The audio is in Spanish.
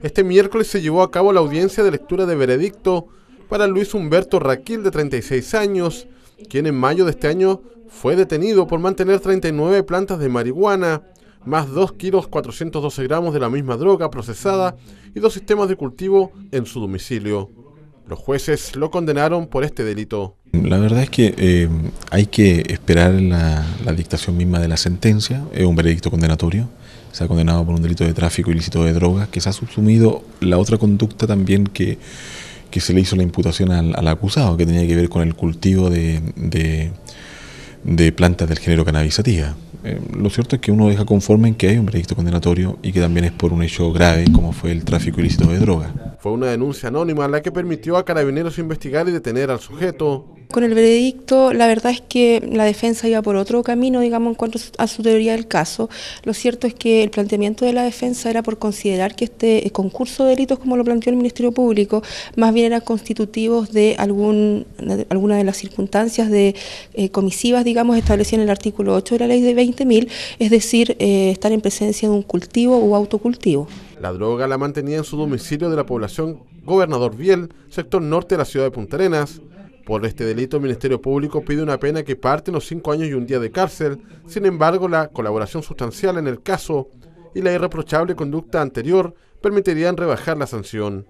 Este miércoles se llevó a cabo la audiencia de lectura de veredicto para Luis Humberto Raquil, de 36 años, quien en mayo de este año fue detenido por mantener 39 plantas de marihuana, más 2 kilos 412 gramos de la misma droga procesada y dos sistemas de cultivo en su domicilio. Los jueces lo condenaron por este delito. La verdad es que eh, hay que esperar la, dictación misma de la sentencia, es un veredicto condenatorio, se ha condenado por un delito de tráfico ilícito de drogas, que se ha subsumido la otra conducta también que, que se le hizo la imputación al, acusado, que tenía que ver con el cultivo de, de, plantas del género cannabisativa. Eh, lo cierto es que uno deja conforme en que hay un veredicto condenatorio y que también es por un hecho grave como fue el tráfico ilícito de drogas. Fue una denuncia anónima la que permitió a carabineros investigar y detener al sujeto, con el veredicto, la verdad es que la defensa iba por otro camino, digamos, en cuanto a su teoría del caso. Lo cierto es que el planteamiento de la defensa era por considerar que este eh, concurso de delitos, como lo planteó el Ministerio Público, más bien eran constitutivos de algún, alguna de las circunstancias de eh, comisivas, digamos, establecidas en el artículo 8 de la ley de 20.000, es decir, eh, estar en presencia de un cultivo o autocultivo. La droga la mantenía en su domicilio de la población Gobernador Biel, sector norte de la ciudad de Punta Arenas por este delito, el Ministerio Público pide una pena que parte en los cinco años y un día de cárcel. Sin embargo, la colaboración sustancial en el caso y la irreprochable conducta anterior permitirían rebajar la sanción.